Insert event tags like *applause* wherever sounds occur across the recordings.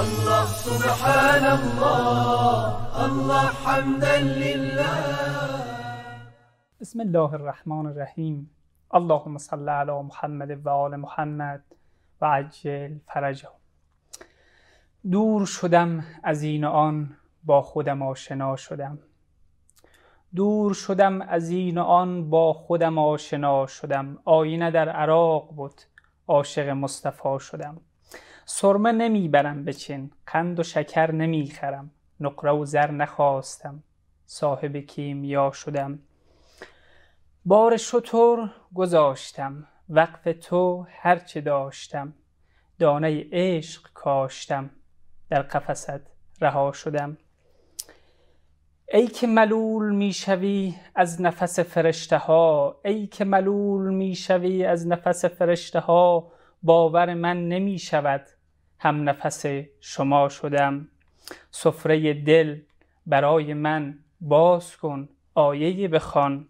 الله سبحان الله الله حمدا لله بسم الله الرحمن الرحیم اللهم صل علی محمد و آل محمد و عجل فرجه دور شدم از این آن با خودم آشنا شدم دور شدم از این آن با خودم آشنا شدم آینه در عراق بود عاشق مصطفی شدم سرمه نمیبرم به چین قند و شکر نمیخرم نقره و زر نخواستم صاحب کیمیا شدم بار شطور گذاشتم وقف تو هرچه داشتم دانه عشق کاشتم در قفست رها شدم ای که ملول میشوی از نفس فرشته ها ای که ملول میشوی از نفس فرشته ها باور من نمی شود هم نفس شما شدم سفره دل برای من باز کن آیه بخوان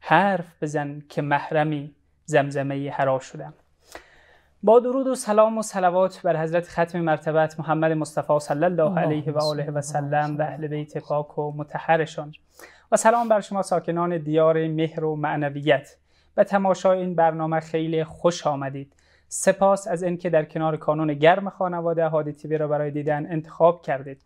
حرف بزن که محرمی زمزمه هرا شدم با درود و سلام و صلوات بر حضرت ختم مرتبت محمد مصطفی صلی الله علیه و آله و سلم و اهل بیت پاک و متحرشان و سلام بر شما ساکنان دیار مهر و معنویت به تماشا این برنامه خیلی خوش آمدید سپاس از اینکه در کنار کانون گرم خانواده هادی تیوی را برای دیدن انتخاب کردید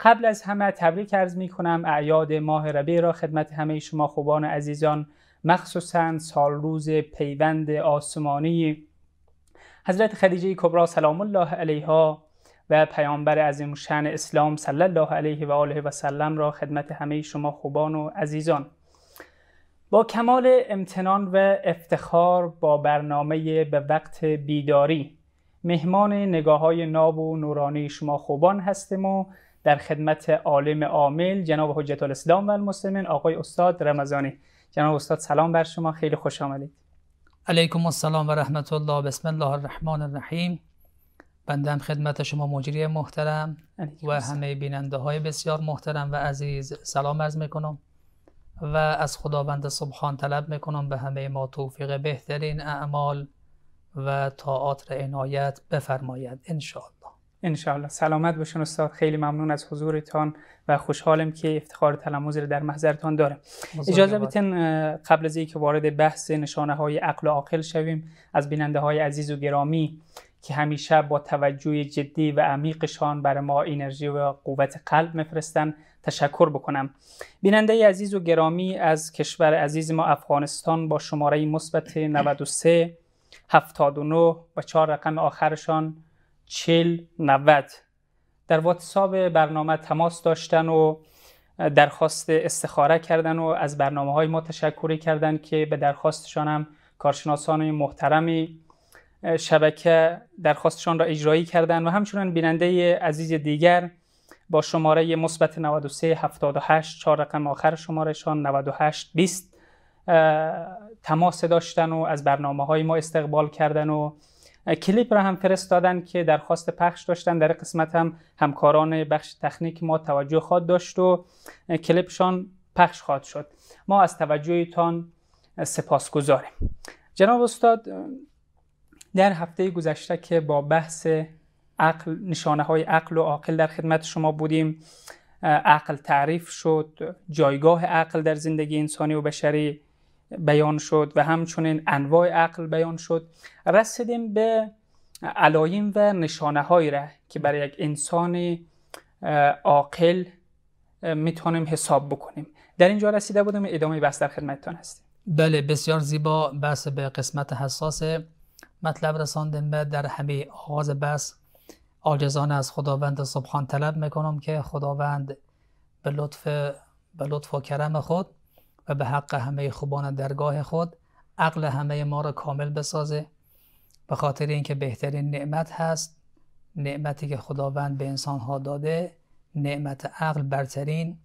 قبل از همه تبریک عرض می کنم اعیاد ماه ربیع را خدمت همه شما خوبان عزیزان مخصوصا روز پیوند آسمانی حضرت خدیجه کبرا سلام الله علیها و پیامبر عظیم شن اسلام صلی الله علیه و آله و سلم را خدمت همه شما خوبان و عزیزان با کمال امتنان و افتخار با برنامه به وقت بیداری مهمان نگاه های ناب و نورانی شما خوبان هستیم و در خدمت عالم عامل جناب حجت الاسلام و المسلمین آقای استاد رمضانی جناب استاد سلام بر شما خیلی خوش آمدید علیکم السلام و رحمت الله بسم الله الرحمن الرحیم بندم خدمت شما مجری محترم و همه بیننده های بسیار محترم و عزیز سلام عرض میکنم و از خداوند سبحان طلب میکنم به همه ما توفیق بهترین اعمال و طاعات را عنایت بفرماید انشاءالله انشاءالله سلامت باشین استاد خیلی ممنون از حضورتان و خوشحالم که افتخار تلموز رو در محضرتان دارم اجازه بتین قبل از اینکه وارد بحث نشانه های عقل و عاقل شویم از بیننده های عزیز و گرامی که همیشه با توجه جدی و عمیقشان بر ما انرژی و قوت قلب میفرستن تشکر بکنم بیننده عزیز و گرامی از کشور عزیز ما افغانستان با شماره مثبت 93 79 و چهار رقم آخرشان 40 90 در واتساب برنامه تماس داشتن و درخواست استخاره کردن و از برنامه های ما تشکری کردن که به درخواستشان هم کارشناسان محترمی شبکه درخواستشان را اجرایی کردن و همچنان بیننده عزیز دیگر با شماره مثبت 93 78 چهار رقم آخر شمارهشان 98 20 تماس داشتن و از برنامه های ما استقبال کردن و کلیپ را هم فرستادن که درخواست پخش داشتن در قسمت هم همکاران بخش تکنیک ما توجه خواهد داشت و کلیپشان پخش خواهد شد ما از توجهتان سپاس گذاریم جناب استاد در هفته گذشته که با بحث عقل نشانه های عقل و عاقل در خدمت شما بودیم عقل تعریف شد جایگاه عقل در زندگی انسانی و بشری بیان شد و همچنین انواع عقل بیان شد رسیدیم به علایم و نشانه هایی را که برای یک انسان عاقل میتونیم حساب بکنیم در اینجا رسیده بودم ادامه بحث در خدمتتان هستیم بله بسیار زیبا بحث به قسمت حساس مطلب رساندیم به در همه آغاز بس آجزان از خداوند سبحان طلب میکنم که خداوند به لطف, به لطف و کرم خود و به حق همه خوبان درگاه خود عقل همه ما را کامل بسازه به خاطر اینکه بهترین نعمت هست نعمتی که خداوند به انسان ها داده نعمت عقل برترین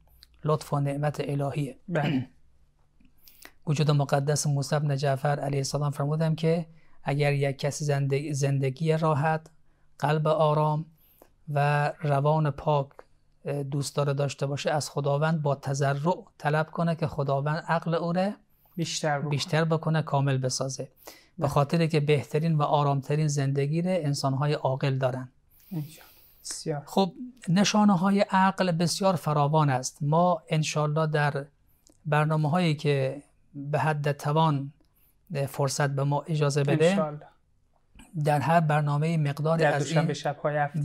لطف و نعمت الهیه بله. وجود مقدس مصطفی بن جعفر علیه السلام فرمودم که اگر یک کسی زندگی راحت قلب آرام و روان پاک دوست داره داشته باشه از خداوند با تزرع طلب کنه که خداوند عقل او را بیشتر بکنه. بیشتر بکنه کامل بسازه به بله. خاطر که بهترین و آرامترین زندگی را انسانهای عاقل دارن خب نشانه های عقل بسیار فراوان است ما انشالله در برنامه هایی که به حد توان فرصت به ما اجازه بده انشالله. در هر برنامه مقدار از این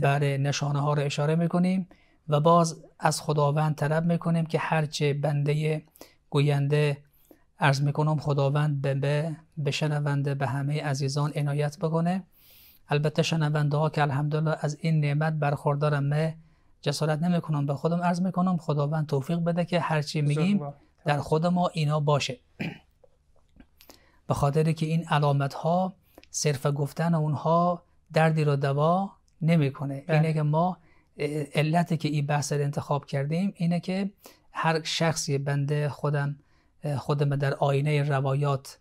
برای نشانه ها رو اشاره میکنیم و باز از خداوند طلب میکنیم که هرچه بنده گوینده ارز میکنم خداوند به شنونده به همه عزیزان عنایت بکنه البته شنونده ها که الحمدلله از این نعمت برخوردارم جسارت نمیکنم به خودم ارز میکنم خداوند توفیق بده که هرچی میگیم در خود ما اینا باشه *clears throat* به خاطر که این علامت ها صرف گفتن اونها دردی رو دوا نمیکنه بله. اینه که ما علتی که این بحث رو انتخاب کردیم اینه که هر شخصی بنده خودم خودم در آینه روایات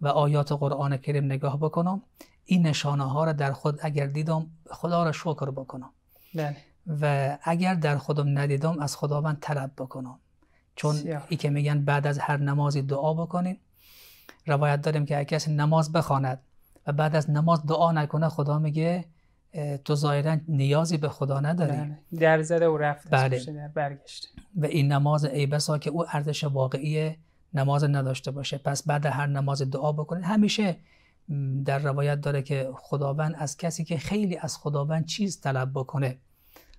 و آیات قرآن کریم نگاه بکنم این نشانه ها را در خود اگر دیدم خدا را شکر بکنم بله. و اگر در خودم ندیدم از خداوند طلب بکنم چون ای که میگن بعد از هر نمازی دعا بکنید روایت داریم که اگر کسی نماز بخواند و بعد از نماز دعا نکنه خدا میگه تو ظاهرا نیازی به خدا نداری بله. در زده و رفت بله. برگشت و این نماز ای بسا که او ارزش واقعی نماز نداشته باشه پس بعد هر نماز دعا بکنید همیشه در روایت داره که خداوند از کسی که خیلی از خداوند چیز طلب بکنه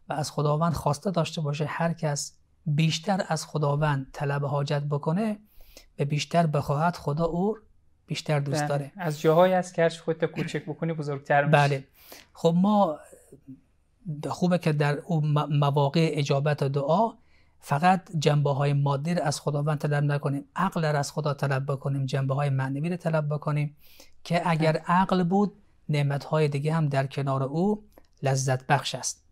و از خداوند خواسته داشته باشه هر کس بیشتر از خداوند طلب حاجت بکنه و بیشتر بخواهد خدا او بیشتر دوست بله. داره از جاهای از خودت کوچک بکنی بزرگتر میشه بله خب ما خوبه که در اون مواقع اجابت و دعا فقط جنبه های مادی رو از خداوند طلب نکنیم عقل را از خدا طلب بکنیم جنبه های معنوی رو طلب بکنیم که اگر بله. عقل بود نعمت های دیگه هم در کنار او لذت بخش است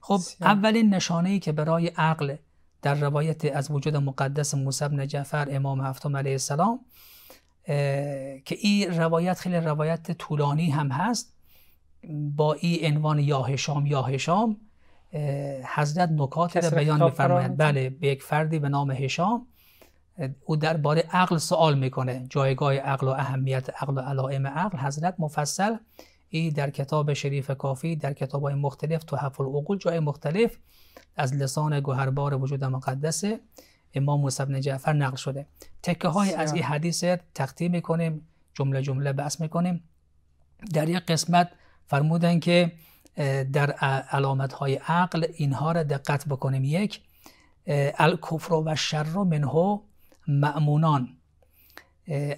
خب اولین نشانه ای که برای عقل در روایت از وجود مقدس موسی بن جعفر امام هفتم علیه السلام که این روایت خیلی روایت طولانی هم هست با این عنوان یاهشام یاهشام حضرت نکات را بیان میفرماید بله به یک فردی به نام هشام او درباره عقل سوال میکنه جایگاه عقل و اهمیت عقل و علائم عقل حضرت مفصل ای در کتاب شریف کافی در کتاب مختلف تو حفل عقول جای مختلف از لسان گوهربار وجود مقدسه امام موسی بن جعفر نقل شده تکه های از این حدیث تقدیم میکنیم جمله جمله بحث میکنیم در یک قسمت فرمودن که در علامت های عقل اینها را دقت بکنیم یک الکفر و شر منه مأمونان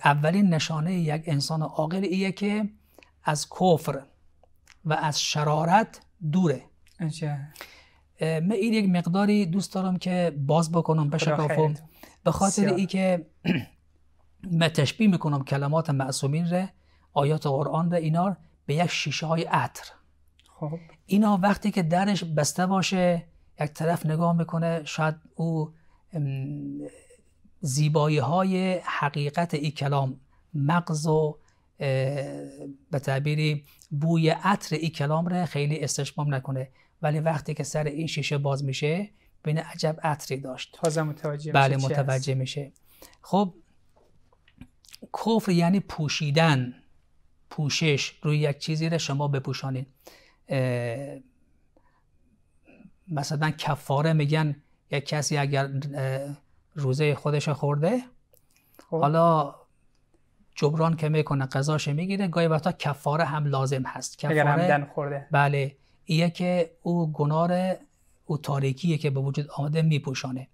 اولین نشانه یک انسان عاقل ایه که از کفر و از شرارت دوره من این یک مقداری دوست دارم که باز بکنم بشکافم به خاطر ای که *clears throat* من تشبیه میکنم کلمات معصومین ره آیات قرآن ره اینار به یک شیشه های عطر خب اینا وقتی که درش بسته باشه یک طرف نگاه میکنه شاید او زیبایی های حقیقت ای کلام مغز و به تعبیری بوی عطر ای کلام ره خیلی استشمام نکنه ولی وقتی که سر این شیشه باز میشه بین عجب عطری داشت تازه متوجه بله میشه متوجه میشه خب کفر یعنی پوشیدن پوشش روی یک چیزی را شما بپوشانید مثلا کفاره میگن یک کسی اگر روزه خودش خورده خب. حالا جبران که میکنه قضاش میگیره گاهی وقتا کفاره هم لازم هست کفاره اگر خورده بله ایه که او گنار او تاریکیه که به وجود آمده میپوشانه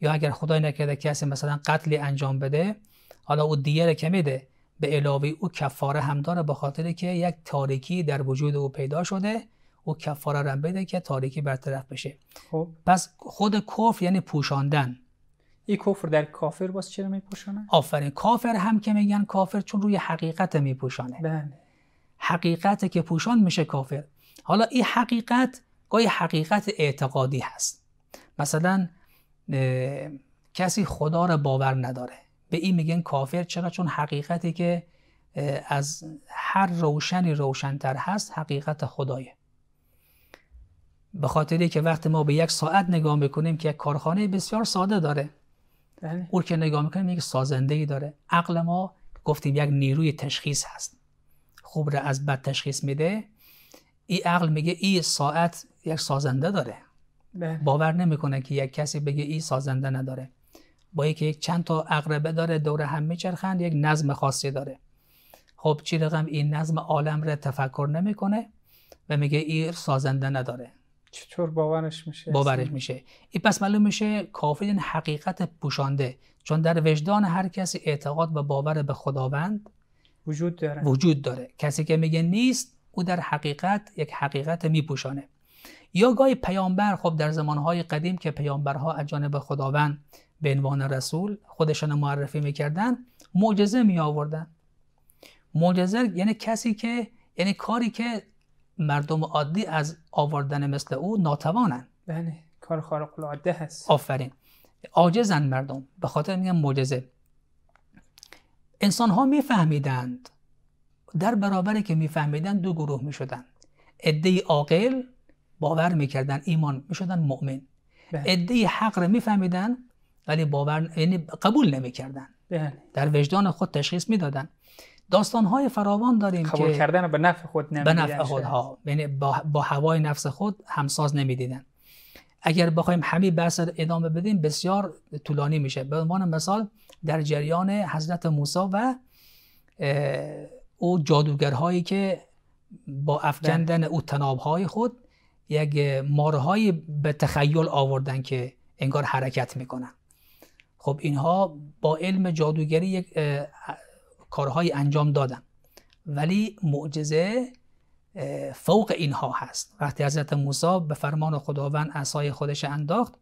یا اگر خدای نکرده کسی مثلا قتلی انجام بده حالا او دیگر میده به علاوه او کفاره هم داره به خاطر که یک تاریکی در وجود او پیدا شده او کفاره را بده که تاریکی برطرف بشه خب. پس خود کفر یعنی پوشاندن این کفر در کافر باز چرا میپوشانه؟ آفرین کافر هم که میگن کافر چون روی حقیقت میپوشانه بله حقیقت که پوشان میشه کافر حالا این حقیقت گاهی حقیقت اعتقادی هست مثلا کسی خدا را باور نداره به این میگن کافر چرا چون حقیقتی که از هر روشنی روشنتر هست حقیقت خدایه به خاطری که وقتی ما به یک ساعت نگاه میکنیم که یک کارخانه بسیار ساده داره بله. اون او که نگاه میکنیم یک سازنده داره عقل ما گفتیم یک نیروی تشخیص هست خوب را از بد تشخیص میده ای عقل میگه ای ساعت یک سازنده داره بله. باور نمیکنه که یک کسی بگه ای سازنده نداره با که یک چند تا اقربه داره دور هم میچرخند یک نظم خاصی داره خب چی رقم این نظم عالم را تفکر نمیکنه و میگه ای سازنده نداره چطور باورش میشه باورش میشه این پس معلوم میشه این حقیقت پوشانده چون در وجدان هر کسی اعتقاد و باور به خداوند وجود داره وجود داره کسی که میگه نیست او در حقیقت یک حقیقت میپوشانه یا گاهی پیامبر خب در زمانهای قدیم که پیامبرها از جانب خداوند به عنوان رسول خودشان معرفی میکردن معجزه می آوردن معجزه یعنی کسی که یعنی کاری که مردم عادی از آوردن مثل او ناتوانن بله کار خارق العاده هست آفرین عاجزن مردم به خاطر میگم معجزه انسان ها میفهمیدند در برابری که میفهمیدن دو گروه میشدن عده عاقل باور میکردن ایمان میشدن مؤمن بله. عده حق را میفهمیدن ولی باور یعنی قبول نمیکردن بله. در وجدان خود تشخیص میدادن داستان های فراوان داریم قبول که کردن به نفع خود به نفع یعنی با, با هوای نفس خود همساز نمیدیدن اگر بخوایم همین بحث ادامه بدیم بسیار طولانی میشه به عنوان مثال در جریان حضرت موسی و او جادوگرهایی که با بله. افکندن او تنابهای خود یک مارهایی به تخیل آوردن که انگار حرکت میکنن خب اینها با علم جادوگری یک کارهایی انجام دادن ولی معجزه فوق اینها هست وقتی حضرت موسی به فرمان خداوند اصای خودش انداخت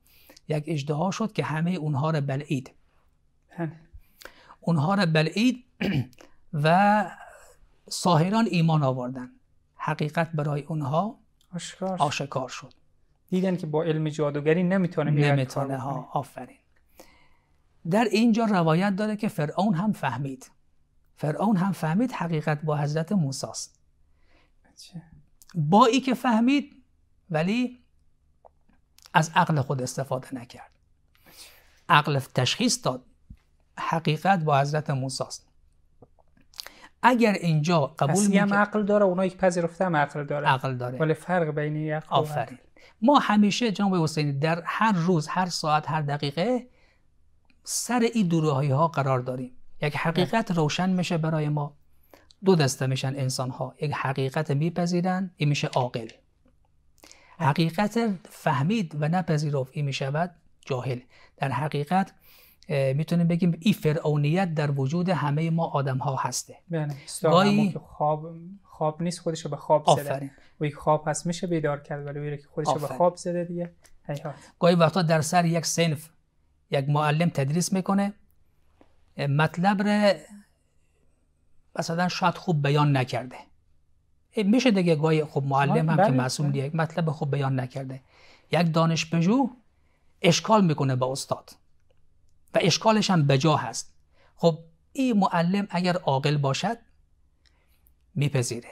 یک اجدها شد که همه اونها را بلعید بله. اونها را بلعید *clears throat* و ساهران ایمان آوردن حقیقت برای اونها آشکار, آشکار شد دیدن که با علم جادوگری نمیتونه نمیتونه ها آفرین در اینجا روایت داره که فرعون هم فهمید فرعون هم فهمید حقیقت با حضرت موسی است با ای که فهمید ولی از عقل خود استفاده نکرد عقل تشخیص داد حقیقت با حضرت موسی اگر اینجا قبول میکنه هم عقل داره اونایی که پذیرفته هم عقل داره عقل داره ولی فرق بین آفرین ما همیشه جناب حسینی در هر روز هر ساعت هر دقیقه سر این دورهایی ها قرار داریم یک حقیقت روشن میشه برای ما دو دسته میشن انسان ها یک حقیقت میپذیرن این میشه عاقل حقیقت فهمید و نپذیرفت این میشود جاهل در حقیقت میتونیم بگیم این فرعونیت در وجود همه ما آدم ها هسته بله. که خواب خواب نیست خودش رو به خواب زده و یک خواب هست میشه بیدار کرد ولی که خودش رو به خواب زده دیگه گاهی وقتا در سر یک سنف یک معلم تدریس میکنه مطلب رو مثلا شاید خوب بیان نکرده میشه دیگه گاهی خب معلم هم که بله، معصوم بله. دیگه مطلب خوب بیان نکرده یک دانشجو اشکال میکنه با استاد و اشکالش هم بجا هست خب این معلم اگر عاقل باشد میپذیره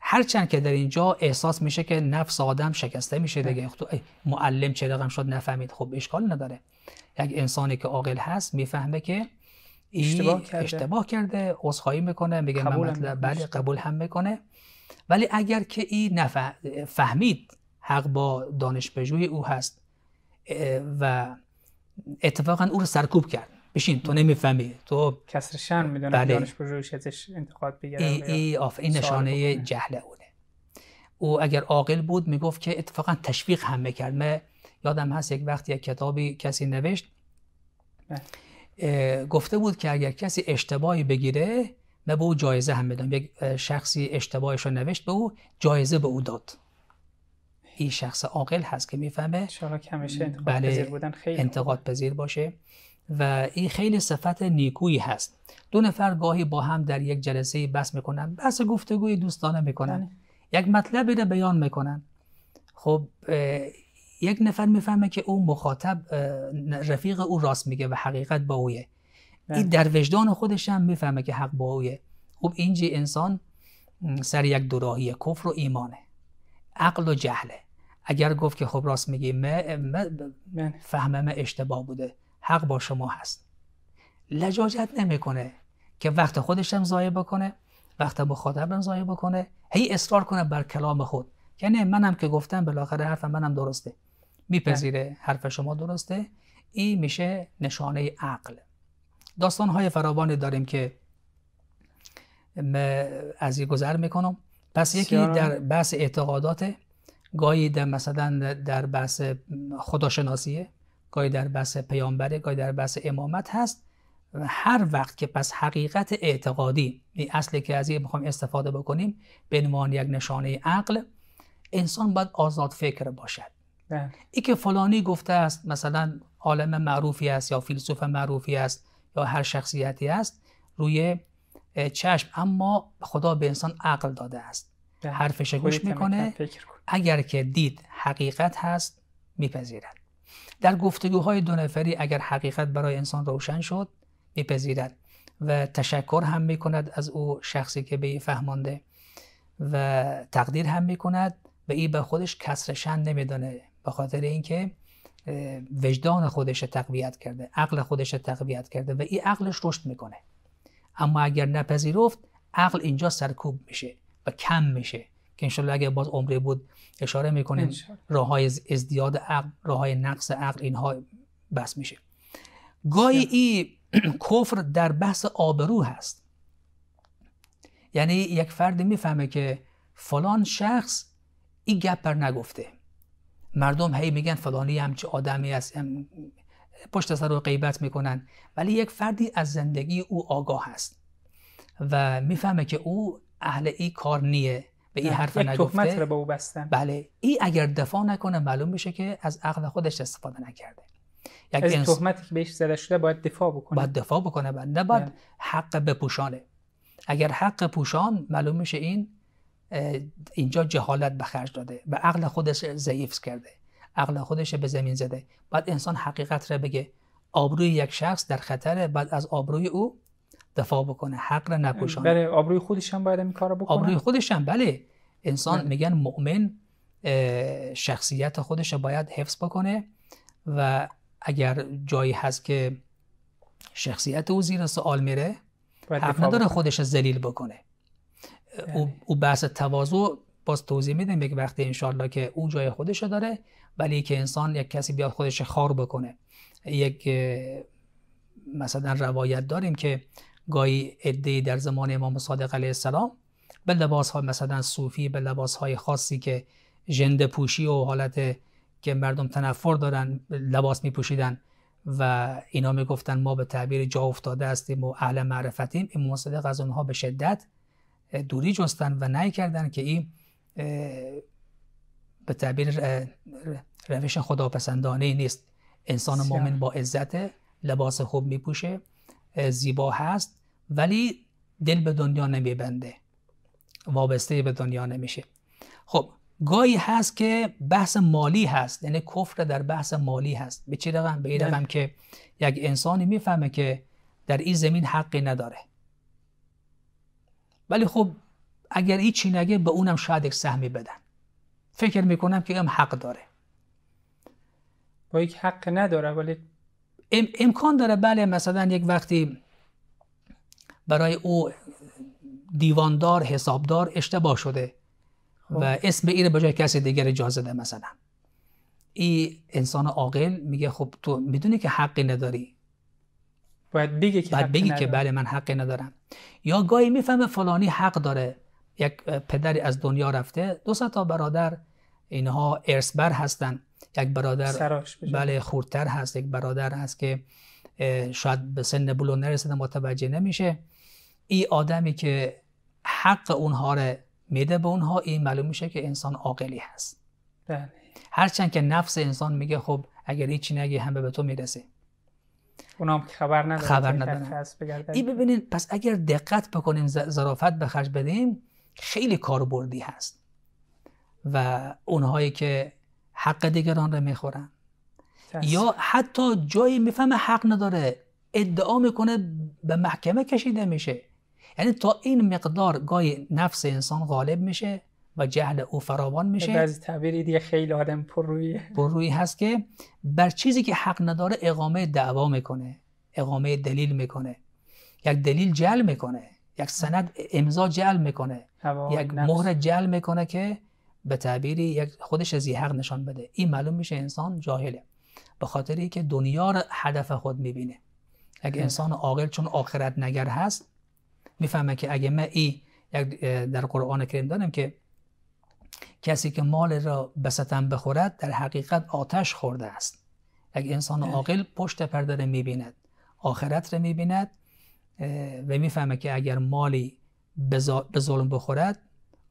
هرچند که در اینجا احساس میشه که نفس آدم شکسته میشه دیگه بله. معلم چه رقم شد نفهمید خب اشکال نداره یک انسانی که عاقل هست میفهمه که اشتباه کرده اشتباه کرده عذرخواهی میکنه میگه من بله قبول هم میکنه ولی اگر که این فهمید حق با دانش او هست و اتفاقا او رو سرکوب کرد بشین تو نمیفهمی تو کسر شن میدونم بله. دانش انتقاد بگیره. این نشانه جهله اونه او اگر عاقل بود میگفت که اتفاقا تشویق هم میکرد من یادم هست یک وقت یک کتابی کسی نوشت بله. گفته بود که اگر کسی اشتباهی بگیره من به او جایزه هم میدم یک شخصی اشتباهش رو نوشت به او جایزه به او داد این شخص عاقل هست که میفهمه شما انتقاد بله پذیر بودن خیلی انتقاد پذیر باشه و این خیلی صفت نیکویی هست دو نفر گاهی با هم در یک جلسه بس میکنن بس گفتگوی دوستانه میکنن بله. یک مطلب رو بیان میکنن خب یک نفر میفهمه که او مخاطب رفیق او راست میگه و حقیقت با اویه بله. این در وجدان خودش هم میفهمه که حق با اویه خب اینجی انسان سر یک دوراهی کفر و ایمانه عقل و جهله اگر گفت که خب راست میگی من بله. فهمم اشتباه بوده حق با شما هست لجاجت نمیکنه که وقت خودش هم ضایع بکنه وقت مخاطب هم ضایع بکنه هی اصرار کنه بر کلام خود یعنی منم که گفتم بالاخره حرف منم درسته میپذیره بله. حرف شما درسته این میشه نشانه عقل داستان های فراوانی داریم که از این گذر میکنم پس یکی در بحث اعتقادات گاهی در مثلا در بحث خداشناسیه گاهی در بحث پیامبره گاهی در بحث امامت هست هر وقت که پس حقیقت اعتقادی این یعنی اصلی که از این میخوام استفاده بکنیم به عنوان یک نشانه عقل انسان باید آزاد فکر باشد بله. این که فلانی گفته است مثلا عالم معروفی است یا فیلسوف معروفی است یا هر شخصیتی است روی چشم اما خدا به انسان عقل داده است بله. حرفش گوش میکنه اگر که دید حقیقت هست میپذیرد در گفتگوهای دو نفری اگر حقیقت برای انسان روشن شد میپذیرد و تشکر هم میکند از او شخصی که به این فهمانده و تقدیر هم میکند و این به خودش کسرشن نمیدانه به خاطر اینکه وجدان خودش تقویت کرده عقل خودش تقویت کرده و این عقلش رشد میکنه اما اگر نپذیرفت عقل اینجا سرکوب میشه و کم میشه که انشالله اگه باز عمره بود اشاره میکنیم راه های ازدیاد عقل راه های نقص عقل اینها بس میشه گاهی این *clears throat* کفر در بحث آبرو هست یعنی یک فرد میفهمه که فلان شخص این گپ بر نگفته مردم هی میگن فلانی همچه آدمی است پشت سر رو غیبت میکنن ولی یک فردی از زندگی او آگاه هست و میفهمه که او اهل ای کار نیه به این حرف نگفته رو به او بستن بله این اگر دفاع نکنه معلوم میشه که از عقل خودش استفاده نکرده یک یعنی از انس... که بهش زده شده باید دفاع بکنه باید دفاع بکنه بعد باید حق بپوشانه اگر حق پوشان معلوم میشه این اینجا جهالت به خرج داده و عقل خودش ضعیف کرده عقل خودش به زمین زده بعد انسان حقیقت رو بگه آبروی یک شخص در خطره بعد از آبروی او دفاع بکنه حق را نپوشانه بله آبروی خودش هم باید این کارو بکنه آبروی خودش هم بله انسان بله. میگن مؤمن شخصیت خودش باید حفظ بکنه و اگر جایی هست که شخصیت او زیر سوال میره حق نداره خودش ذلیل بکنه بله. او, بحث تواضع باز توضیح میدیم یک وقتی انشالله که او جای خودش داره ولی که انسان یک کسی بیاد خودش خار بکنه یک مثلا روایت داریم که گاهی عده در زمان امام صادق علیه السلام به لباس های مثلا صوفی به لباس های خاصی که ژنده پوشی و حالت که مردم تنفر دارن لباس می پوشیدن و اینا می گفتن ما به تعبیر جا افتاده هستیم و اهل معرفتیم امام صادق از اونها به شدت دوری جستن و نیکردن کردن که این به تعبیر روش خداپسندانه نیست انسان مؤمن با عزت لباس خوب پوشه زیبا هست ولی دل به دنیا نمیبنده وابسته به دنیا نمیشه خب گاهی هست که بحث مالی هست یعنی کفر در بحث مالی هست به چی رقم به این بله. رقم که یک انسانی میفهمه که در این زمین حقی نداره ولی خب اگر این چی نگه به اونم شاید یک سهمی بدن فکر میکنم که هم حق داره با یک حق نداره ولی ام، امکان داره بله مثلا یک وقتی برای او دیواندار حسابدار اشتباه شده خب. و اسم این به جای کسی دیگر اجازه ده مثلا این انسان عاقل میگه خب تو میدونی که حقی نداری باید بگی که, باید بگی که بله من حقی ندارم یا گاهی میفهمه فلانی حق داره یک پدری از دنیا رفته دو تا برادر اینها بر هستند. یک برادر بله خورتر هست یک برادر هست که شاید به سن بلو نرسیده متوجه نمیشه این آدمی که حق اونها رو میده به اونها این معلوم میشه که انسان عاقلی هست بله هرچند که نفس انسان میگه خب اگر هیچی نگی همه به تو میرسه اونا هم خبر ندارن خبر ندارن این ببینید پس اگر دقت بکنیم ظرافت به خرج بدیم خیلی کاربردی هست و اونهایی که حق دیگران را میخورن یا حتی جایی میفهمه حق نداره ادعا میکنه به محکمه کشیده میشه یعنی تا این مقدار گاهی نفس انسان غالب میشه و جهل او فراوان میشه از تعبیری دیگه خیلی آدم پر روی پر روی هست که بر چیزی که حق نداره اقامه دعوا میکنه اقامه دلیل میکنه یک دلیل جل میکنه یک سند امضا جل میکنه یک مهر جل میکنه که به تعبیری یک خودش از حق نشان بده این معلوم میشه انسان جاهله به خاطری که دنیا را هدف خود میبینه اگه انسان عاقل چون آخرت نگر هست میفهمه که اگه من ای در قرآن کریم دارم که کسی که مال را بستن بخورد در حقیقت آتش خورده است اگه انسان عاقل پشت پرده رو میبیند آخرت را میبیند و میفهمه که اگر مالی به ظلم بخورد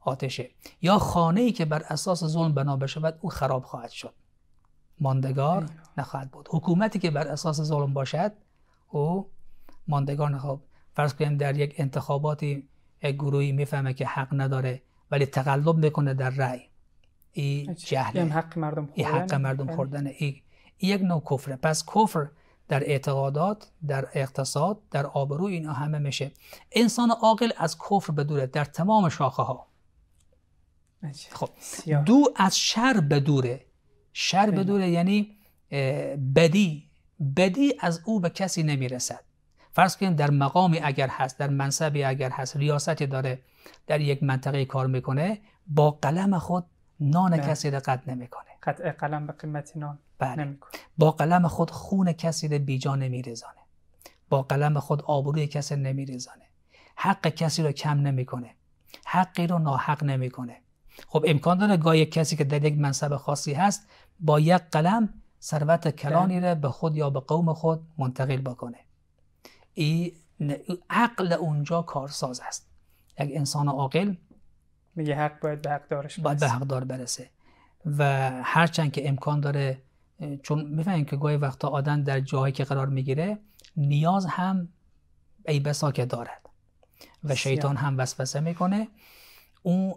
آتشه یا خانه ای که بر اساس ظلم بنا بشود او خراب خواهد شد ماندگار نخواهد بود حکومتی که بر اساس ظلم باشد او ماندگار نخواهد فرض کنیم در یک انتخاباتی یک گروهی میفهمه که حق نداره ولی تقلب میکنه در رأی این جهل این یعنی حق مردم خوردن این حق مردم خوردن ای, یک نوع کفره پس کفر در اعتقادات در اقتصاد در آبرو اینا همه میشه انسان عاقل از کفر بدوره در تمام شاخه ها خب دو از شر دوره شر دوره یعنی بدی بدی از او به کسی نمیرسد فرض کنیم در مقامی اگر هست در منصبی اگر هست ریاستی داره در یک منطقه کار میکنه با قلم خود نان بله. کسی را قطع نمیکنه قطع قلم به قیمت نان بله. نمیکنه با قلم خود خون کسی را بیجا نمیریزانه با قلم خود آبروی کسی نمیریزانه حق کسی را کم نمیکنه حقی را ناحق نمیکنه خب امکان داره گاهی کسی که در یک منصب خاصی هست با یک قلم ثروت کلانی بله. را به خود یا به قوم خود منتقل بکنه این عقل اونجا کارساز است یک انسان عاقل میگه حق باید به حقدارش برسه باید به حقدار برسه و هرچند که امکان داره چون میفهمیم که گاهی وقتا آدم در جایی که قرار میگیره نیاز هم ای بسا که دارد و شیطان هم وسوسه میکنه اون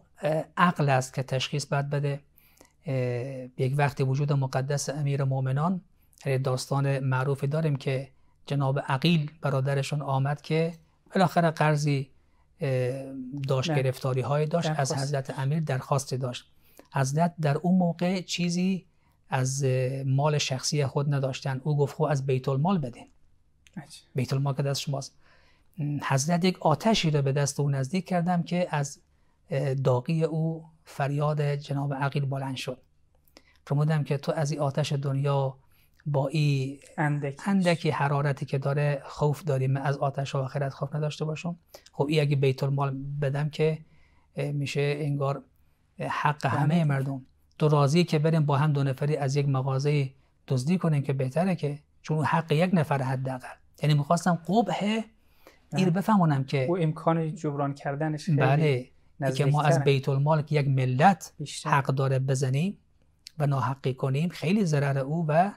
عقل است که تشخیص بد بده یک وقت وجود مقدس امیر مؤمنان یعنی داستان معروفی داریم که جناب عقیل برادرشون آمد که بالاخره قرضی داشت گرفتاری های داشت از حضرت امیر درخواست داشت حضرت در اون موقع چیزی از مال شخصی خود نداشتن او گفت خب، از بیت المال بدین بله. بیت المال که دست شماست حضرت یک آتشی رو به دست او نزدیک کردم که از داغی او فریاد جناب عقیل بلند شد فرمودم که تو از این آتش دنیا با این اندکی. حرارتی که داره خوف داریم از آتش آخرت خوف نداشته باشم خب این اگه بیت المال بدم که میشه انگار حق همه مردم تو راضی که بریم با هم دو نفری از یک مغازه دزدی کنیم که بهتره که چون حق یک نفر حداقل یعنی میخواستم قبه ایر بفهمونم که او امکان جبران کردنش خیلی بله. که ما از بیت المال که یک ملت حق داره بزنیم و ناحقی کنیم خیلی ضرر او و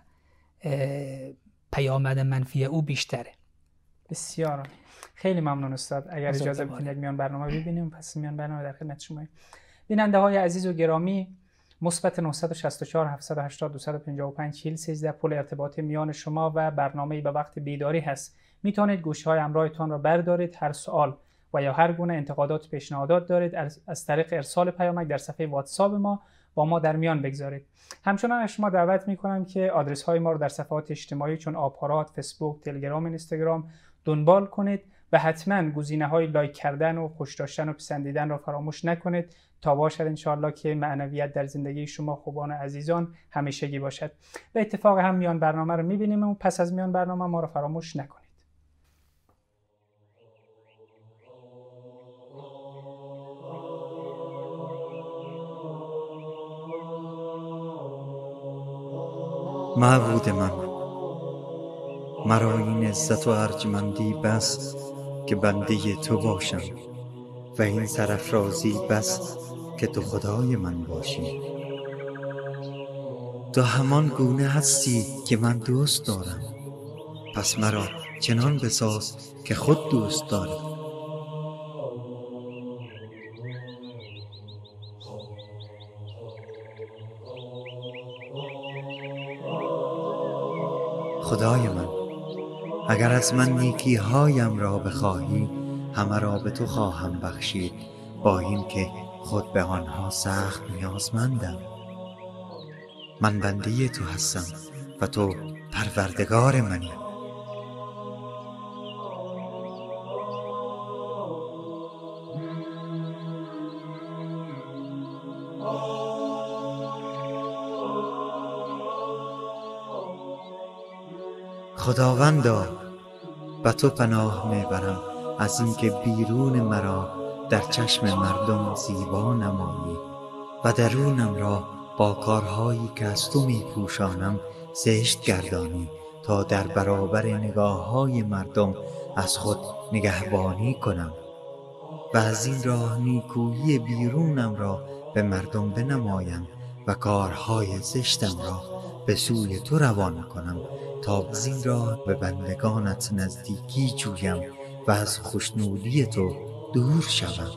پیامد منفی او بیشتره بسیار خیلی ممنون استاد اگر اجازه یک میان برنامه ببینیم پس میان برنامه در خدمت شما بیننده های عزیز و گرامی مثبت 964 780 255 13 پل ارتباطی میان شما و برنامه به وقت بیداری هست میتونید گوشهای گوش های امرایتان را بردارید هر سوال و یا هر گونه انتقادات و پیشنهادات دارید از طریق ارسال پیامک در صفحه واتساپ ما با ما در میان بگذارید همچنان شما دعوت میکنم که آدرس های ما رو در صفحات اجتماعی چون آپارات فیسبوک تلگرام اینستاگرام دنبال کنید و حتما گزینه های لایک کردن و خوش داشتن و پسندیدن را فراموش نکنید تا باشد انشاءالله که معنویت در زندگی شما خوبان و عزیزان همیشگی باشد به اتفاق هم میان برنامه رو میبینیم و پس از میان برنامه ما را فراموش نکنید معبود من مرا این عزت و ارجمندی بس که بنده تو باشم و این رازی بس که تو خدای من باشی تو همان گونه هستی که من دوست دارم پس مرا چنان بساز که خود دوست دارم. خدای من اگر از من نیکی هایم را بخواهی همه را به تو خواهم بخشید با اینکه خود به آنها سخت نیازمندم من بنده تو هستم و تو پروردگار منی خداوندا به تو پناه میبرم از اینکه بیرون مرا در چشم مردم زیبا نمایی و درونم را با کارهایی که از تو می پوشانم زشت گردانی تا در برابر نگاه های مردم از خود نگهبانی کنم و از این راه نیکویی بیرونم را به مردم بنمایم و کارهای زشتم را به سوی تو روان کنم زین را به بندگانت نزدیکی جویم و از خوشنودی تو دور شوم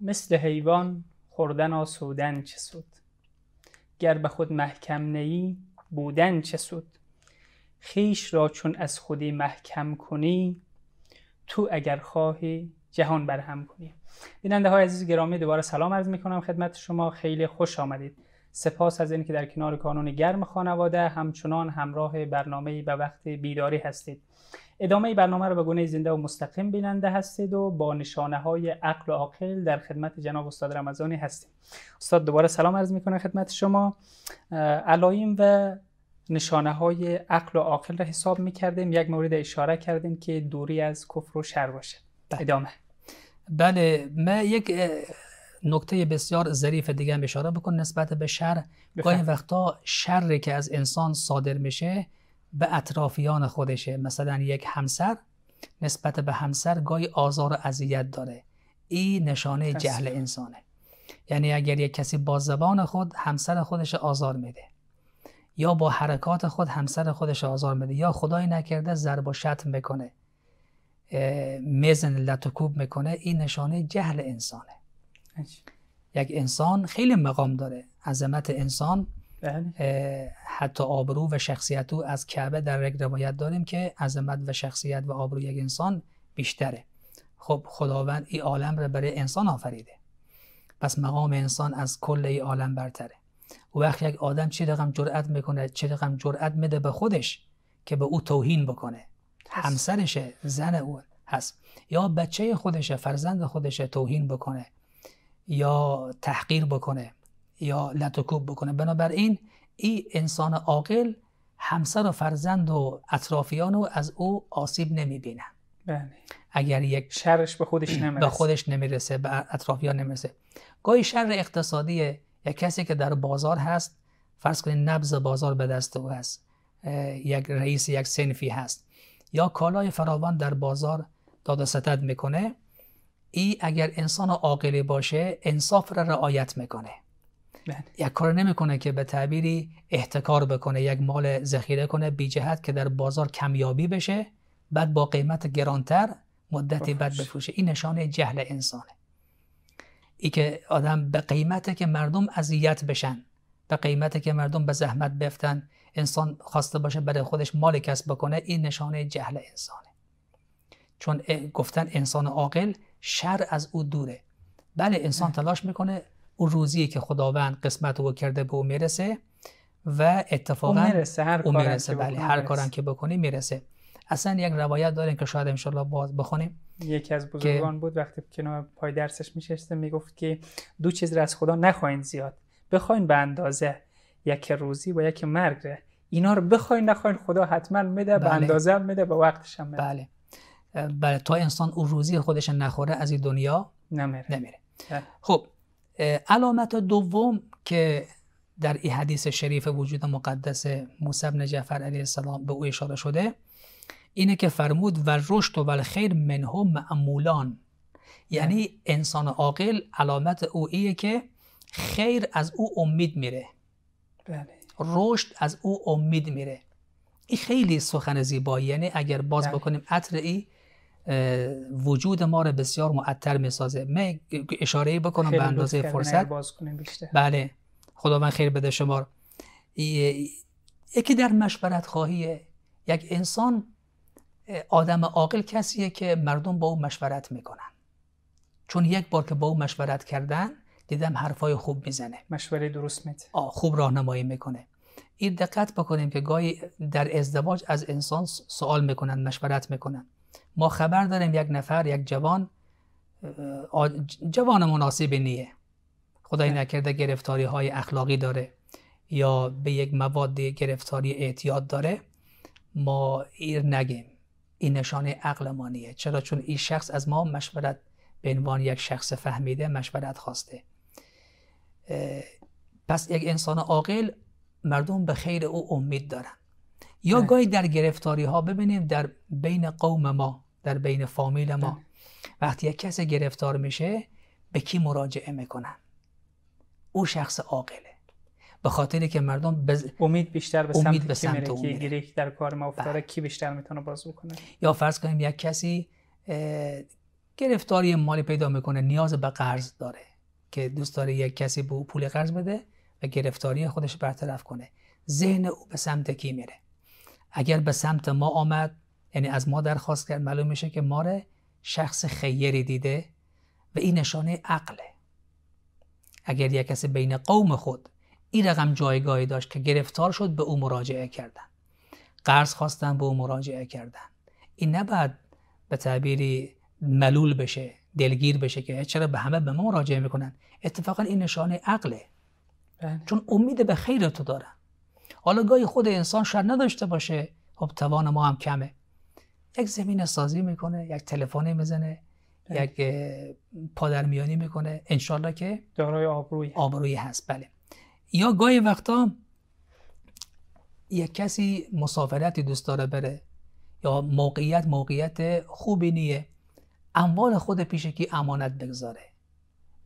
مثل حیوان خوردن آسودن چه سود گر به خود محکم نیی بودن چه سود خیش را چون از خودی محکم کنی تو اگر خواهی جهان برهم کنی بیننده های عزیز گرامی دوباره سلام عرض می کنم خدمت شما خیلی خوش آمدید سپاس از اینکه در کنار کانون گرم خانواده همچنان همراه برنامه به وقت بیداری هستید ادامه برنامه رو به گونه زنده و مستقیم بیننده هستید و با نشانه های عقل و عاقل در خدمت جناب استاد رمضانی هستیم استاد دوباره سلام عرض میکنه خدمت شما علایم و نشانه های عقل و عاقل را حساب میکردیم یک مورد اشاره کردیم که دوری از کفر و شر باشه بله. ادامه بله ما یک نکته بسیار ظریف دیگه هم اشاره بکن نسبت به شر گاهی وقتا شر که از انسان صادر میشه به اطرافیان خودشه مثلا یک همسر نسبت به همسر گای آزار و اذیت داره این نشانه جهل انسانه یعنی اگر یک کسی با زبان خود همسر خودش آزار میده یا با حرکات خود همسر خودش آزار میده یا خدای نکرده ضرب و شتم بکنه مزن لتکوب میکنه این نشانه جهل انسانه یک انسان خیلی مقام داره عظمت انسان بله. حتی آبرو و شخصیت او از کعبه در یک روایت داریم که عظمت و شخصیت و آبرو یک انسان بیشتره خب خداوند این عالم را برای انسان آفریده پس مقام انسان از کل این عالم برتره وقتی یک آدم چه رقم جرأت میکنه چه رقم جرأت میده به خودش که به او توهین بکنه همسرشه زن او هست یا بچه خودش فرزند خودشه توهین بکنه یا تحقیر بکنه یا لتوکوب بکنه بنابراین این انسان عاقل همسر و فرزند و اطرافیان رو از او آسیب نمیبینه بله. اگر یک شرش به خودش نمیرسه به خودش نمیرسه به اطرافیان نمیرسه گاهی شر اقتصادی یک کسی که در بازار هست فرض کنید نبض بازار به دست او هست یک رئیس یک سنفی هست یا کالای فراوان در بازار داد و ستد میکنه ای اگر انسان عاقلی باشه انصاف را رعایت میکنه بله. یک کار نمیکنه که به تعبیری احتکار بکنه یک مال ذخیره کنه بی جهت که در بازار کمیابی بشه بعد با قیمت گرانتر مدتی بعد بفروشه این نشانه جهل انسانه ای که آدم به قیمت که مردم اذیت بشن به قیمت که مردم به زحمت بفتن انسان خواسته باشه برای خودش مال کسب بکنه این نشانه جهل انسانه چون گفتن انسان عاقل شر از او دوره بله انسان بله. تلاش میکنه اون روزیه که خداوند قسمت او کرده به او میرسه و اتفاقا اون میرسه هر او میرسه بله هر کارم که بکنی میرسه اصلا یک روایت داریم که شاید انشالله باز بخونیم یکی از بزرگان بود وقتی کنار پای درسش میشسته میگفت که دو چیز را از خدا نخواین زیاد بخواین به اندازه یک روزی و یک مرگ ره. اینا رو بخواین نخواین خدا حتما میده به بله. اندازه میده به وقتش هم میده بله بله تا انسان اون روزی خودش نخوره از این دنیا نمیره, نمیره. بله. خب علامت دوم که در این حدیث شریف وجود مقدس موسی بن جعفر علیه السلام به او اشاره شده اینه که فرمود و رشد و خیر منهم معمولان یعنی انسان عاقل علامت او ایه که خیر از او امید میره بله. رشد از او امید میره این خیلی سخن زیبایی یعنی اگر باز بله. بکنیم عطر ای وجود ما را بسیار می میسازه من اشاره بکنم به اندازه فرصت باز بله من خیر بده شما یکی در مشورت خواهیه یک انسان آدم عاقل کسیه که مردم با او مشورت میکنن چون یک بار که با او مشورت کردن دیدم حرفای خوب میزنه مشوره درست میده خوب راهنمایی میکنه این دقت بکنیم که گاهی در ازدواج از انسان سوال میکنن مشورت میکنن ما خبر داریم یک نفر یک جوان جوان مناسب نیه خدای نکرده گرفتاری های اخلاقی داره یا به یک مواد گرفتاری اعتیاد داره ما ایر نگیم این نشانه عقل ما نیه چرا چون این شخص از ما مشورت به عنوان یک شخص فهمیده مشورت خواسته پس یک انسان عاقل مردم به خیر او امید دارن یا گاهی در گرفتاری ها ببینیم در بین قوم ما در بین فامیل ما بله. وقتی یک کس گرفتار میشه به کی مراجعه میکنن او شخص عاقله به خاطری که مردم امید بیشتر به امید سمت, به سمت در کار ما افتاره بله. کی بیشتر میتونه باز بکنه یا فرض کنیم یک کسی گرفتاری مالی پیدا میکنه نیاز به قرض داره که دوست داره یک کسی به او پول قرض بده و گرفتاری خودش برطرف کنه ذهن او به سمت کی میره اگر به سمت ما آمد یعنی از ما درخواست کرد معلوم میشه که ما شخص خیری دیده و این نشانه عقله اگر یک کسی بین قوم خود این رقم جایگاهی داشت که گرفتار شد به او مراجعه کردن قرض خواستن به او مراجعه کردن این نباید به تعبیری ملول بشه دلگیر بشه که چرا به همه به ما مراجعه میکنن اتفاقا این نشانه عقله بله. چون امید به خیر تو دارن حالا گاهی خود انسان شر نداشته باشه خب توان ما هم کمه یک زمین سازی میکنه یک تلفنی میزنه بله. یک پادرمیانی میکنه انشالله که دارای آبروی آبروی هست بله یا گاهی وقتا یک کسی مسافرتی دوست داره بره یا موقعیت موقعیت خوبی نیه اموال خود پیش کی امانت بگذاره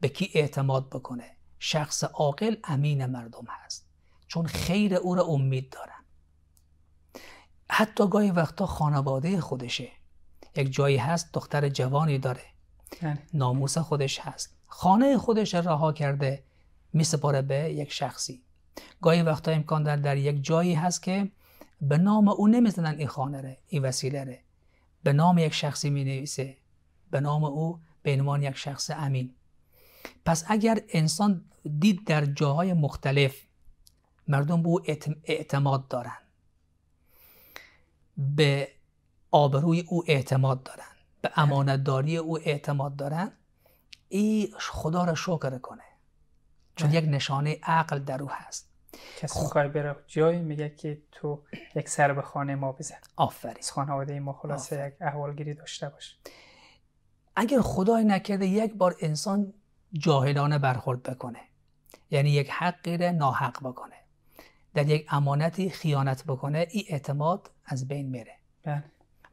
به کی اعتماد بکنه شخص عاقل امین مردم هست چون خیر او را امید داره حتی گاهی وقتا خانواده خودشه یک جایی هست دختر جوانی داره بله. ناموس خودش هست خانه خودش رها کرده میسپاره به یک شخصی گاهی وقتا امکان داره در یک جایی هست که به نام او نمیزنن این خانه ره این وسیله ره به نام یک شخصی می نویسه به نام او به عنوان یک شخص امین پس اگر انسان دید در جاهای مختلف مردم به او اعتماد دارند به آبروی او اعتماد دارن به بله. امانتداری او اعتماد دارن ای خدا را شکر کنه چون بله. یک نشانه عقل در او هست کسی خب. میخوای بره جایی میگه که تو یک سر به خانه ما بزن آفرین از خانواده ما خلاصه یک احوالگیری داشته باش اگر خدای نکرده یک بار انسان جاهلانه برخورد بکنه یعنی یک حق را ناحق بکنه در یک امانتی خیانت بکنه این اعتماد از بین میره بله.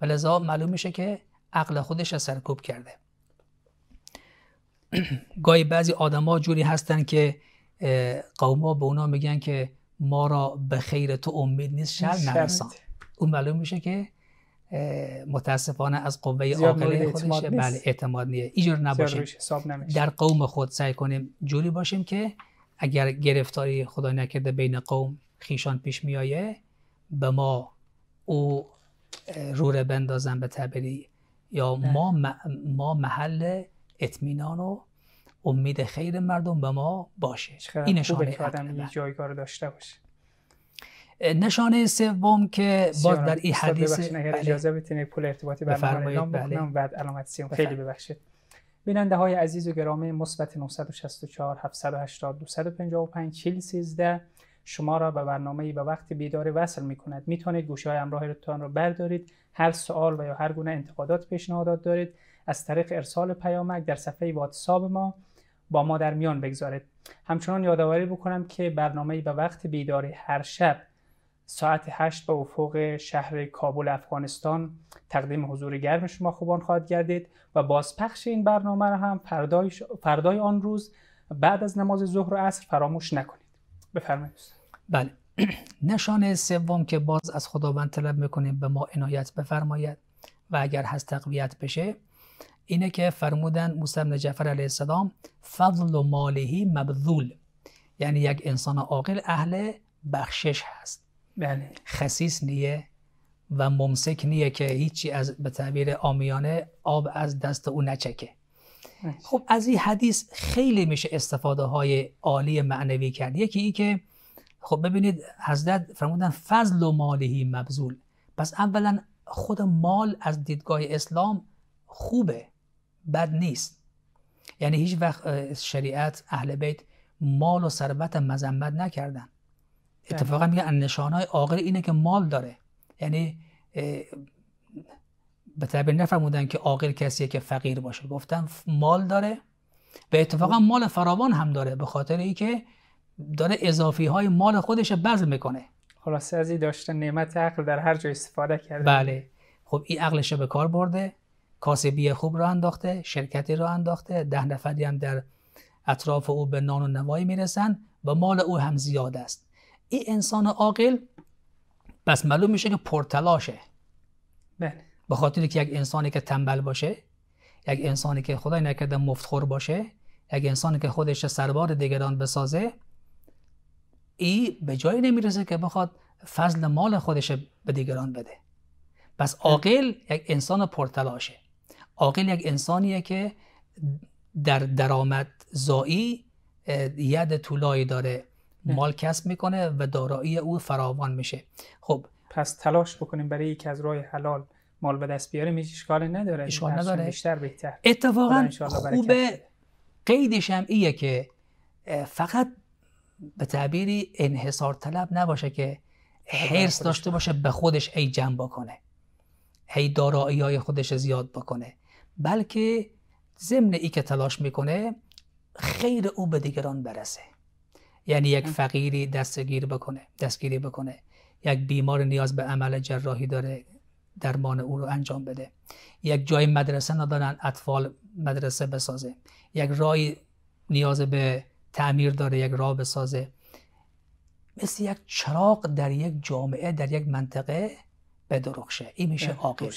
و لذا معلوم میشه که عقل خودش از سرکوب کرده *clears throat* گاهی بعضی آدما جوری هستن که قوما به اونا میگن که ما را به خیر تو امید نیست شر نرسان اون معلوم میشه که متاسفانه از قوه عاقله خودش اعتماد بله اعتماد نیه اینجور نباشیم در قوم خود سعی کنیم جوری باشیم که اگر گرفتاری خدا نکرده بین قوم خیشان پیش می میایه به ما او روره بندازن به تبری یا بله. ما, ما محل اطمینان و امید خیر مردم به ما باشه این نشانه که آدم جایگاه داشته باشه نشانه سوم که باز در این حدیث بله. اجازه بتین پول ارتباطی برنامه اعلام بله. بکنم بعد علامت سیم خیلی ببخشید بیننده های عزیز و گرامی مثبت 964 780 255 413 شما را به برنامه به وقت بیداری وصل می کند می توانید گوشه های همراهتان را بردارید هر سوال و یا هر گونه انتقادات پیشنهادات دارید از طریق ارسال پیامک در صفحه واتساب ما با ما در میان بگذارید همچنان یادآوری بکنم که برنامه به وقت بیداری هر شب ساعت 8 به افق شهر کابل افغانستان تقدیم حضور گرم شما خوبان خواهد گردید و بازپخش این برنامه را هم فردای, فردای آن روز بعد از نماز ظهر و عصر فراموش نکنید بفرمایید بله *clears throat* نشانه سوم که باز از خداوند طلب میکنیم به ما عنایت بفرماید و اگر هست تقویت بشه اینه که فرمودن موسی بن جعفر علیه السلام فضل و مالهی مبذول یعنی یک انسان عاقل اهل بخشش هست بله خصیص نیه و ممسک نیه که هیچی از به تعبیر آمیانه آب از دست او نچکه خب از این حدیث خیلی میشه استفاده های عالی معنوی کرد یکی ای که خب ببینید حضرت فرمودن فضل و مالهی مبذول پس اولا خود مال از دیدگاه اسلام خوبه بد نیست یعنی هیچ وقت شریعت اهل بیت مال و ثروت مذمت نکردن بله. اتفاقا میگن نشانهای عاقل اینه که مال داره یعنی به تعبیر نفرمودن که عاقل کسیه که فقیر باشه گفتن مال داره به اتفاقا خب. مال فراوان هم داره به خاطر اینکه داره اضافی های مال خودش بذل میکنه خلاصه از این داشته نعمت عقل در هر جای استفاده کرده بله خب این عقلش به کار برده کاسبی خوب رو انداخته شرکتی رو انداخته ده نفری هم در اطراف او به نان و نوایی میرسن و مال او هم زیاد است این انسان عاقل بس معلوم میشه که پرتلاشه بله به خاطر که یک انسانی که تنبل باشه یک انسانی که خدای نکرده مفتخور باشه یک انسانی که خودش سربار دیگران بسازه ای به جایی نمیرسه که بخواد فضل مال خودش به دیگران بده پس عاقل یک انسان پرتلاشه عاقل یک انسانیه که در درآمد زایی ید طولایی داره مال کسب میکنه و دارایی او فراوان میشه خب پس تلاش بکنیم برای یکی از راه حلال مال به دست بیاریم هیچ نداره اشکال نداره بیشتر بهتر اتفاقا خوبه قیدش هم ایه که فقط به تعبیری انحصار طلب نباشه که حرص داشته باشه به خودش ای جمع بکنه ای دارایی های خودش زیاد بکنه بلکه ضمن ای که تلاش میکنه خیر او به دیگران برسه یعنی یک فقیری دستگیر بکنه دستگیری بکنه یک بیمار نیاز به عمل جراحی داره درمان او رو انجام بده یک جای مدرسه ندارن اطفال مدرسه بسازه یک رای نیاز به تعمیر داره یک راه بسازه مثل یک چراغ در یک جامعه در یک منطقه به درخشه این میشه بله، عاقل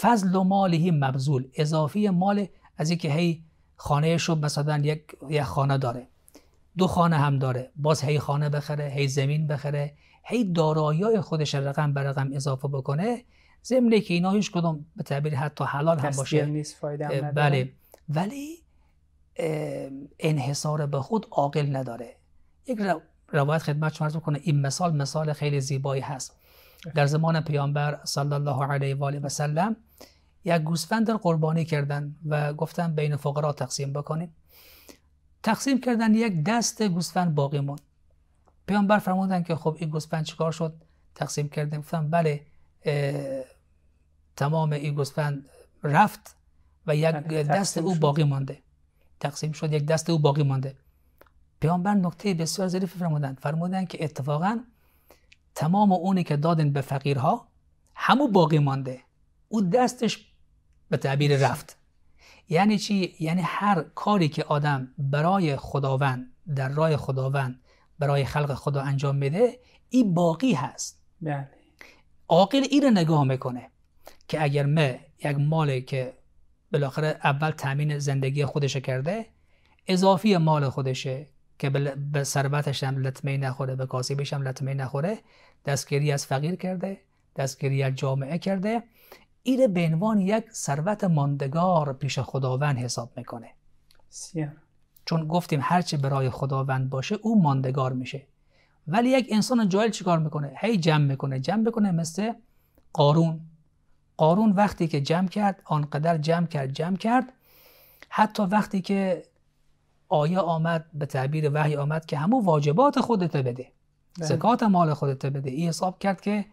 فضل و مالهی مبذول اضافی مال از اینکه هی خانه شو مثلا یک, یک خانه داره دو خانه هم داره باز هی خانه بخره هی زمین بخره هی دارایی خودش رقم بر رقم اضافه بکنه ضمن که اینا هیچ کدوم به تعبیر حتی حلال هم باشه نیست فایده بله ولی انحصار به خود عاقل نداره یک روایت خدمت شما عرض کنه این مثال مثال خیلی زیبایی هست در زمان پیامبر صلی الله علیه و آله و سلم یک گوسفند قربانی کردن و گفتن بین فقرا تقسیم بکنیم تقسیم کردن یک دست گوسفند باقی موند پیامبر فرمودن که خب این گوسفند چیکار شد تقسیم کردیم گفتم بله تمام این گوسفند رفت و یک دست او باقی مانده تقسیم شد یک دست او باقی مانده پیامبر نکته بسیار ظریف فرمودن فرمودن که اتفاقا تمام اونی که دادن به فقیرها همو باقی مانده او دستش به تعبیر رفت یعنی چی یعنی هر کاری که آدم برای خداوند در راه خداوند برای خلق خدا انجام میده ای باقی هست بله. عاقل این رو نگاه میکنه که اگر ما یک مال که بالاخره اول تامین زندگی خودش کرده اضافی مال خودشه که به ثروتش هم لطمه نخوره به کاسبش بشم لطمه نخوره دستگیری از فقیر کرده دستگیری از جامعه کرده ایره به عنوان یک ثروت ماندگار پیش خداوند حساب میکنه سیار. چون گفتیم هرچه برای خداوند باشه او ماندگار میشه ولی یک انسان جاهل چیکار میکنه هی جمع میکنه جمع میکنه مثل قارون قارون وقتی که جمع کرد آنقدر جمع کرد جمع کرد حتی وقتی که آیه آمد به تعبیر وحی آمد که همو واجبات خودت بده بله. زکات مال خودت بده این حساب کرد که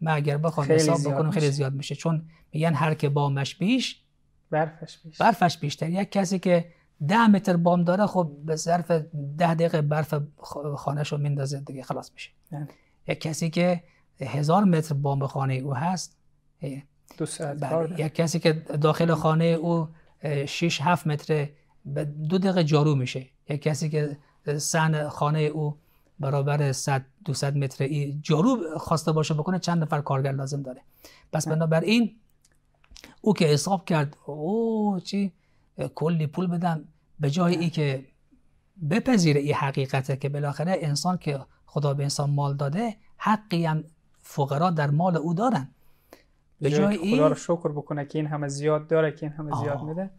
من اگر بخوام حساب بکنم خیلی زیاد میشه چون میگن هر که مش بیش برفش بیش برفش بیشتر یک کسی که ده متر بام داره خب به ظرف ده دقیقه برف خانهش رو میندازه دیگه خلاص میشه بله. یک کسی که هزار متر بام به خانه او هست دو بله. یک کسی که داخل خانه او 6 7 متر به دو دقیقه جارو میشه یک کسی که سن خانه او برابر 100 200 متر جارو خواسته باشه بکنه چند نفر کارگر لازم داره پس بله. بنابراین او که حساب کرد او چی کلی پول بدم به جای ای که بپذیره این حقیقته که بالاخره انسان که خدا به انسان مال داده حقی هم فقرا در مال او دارن به جای این خدا رو شکر بکنه که این همه زیاد داره که این همه زیاد میده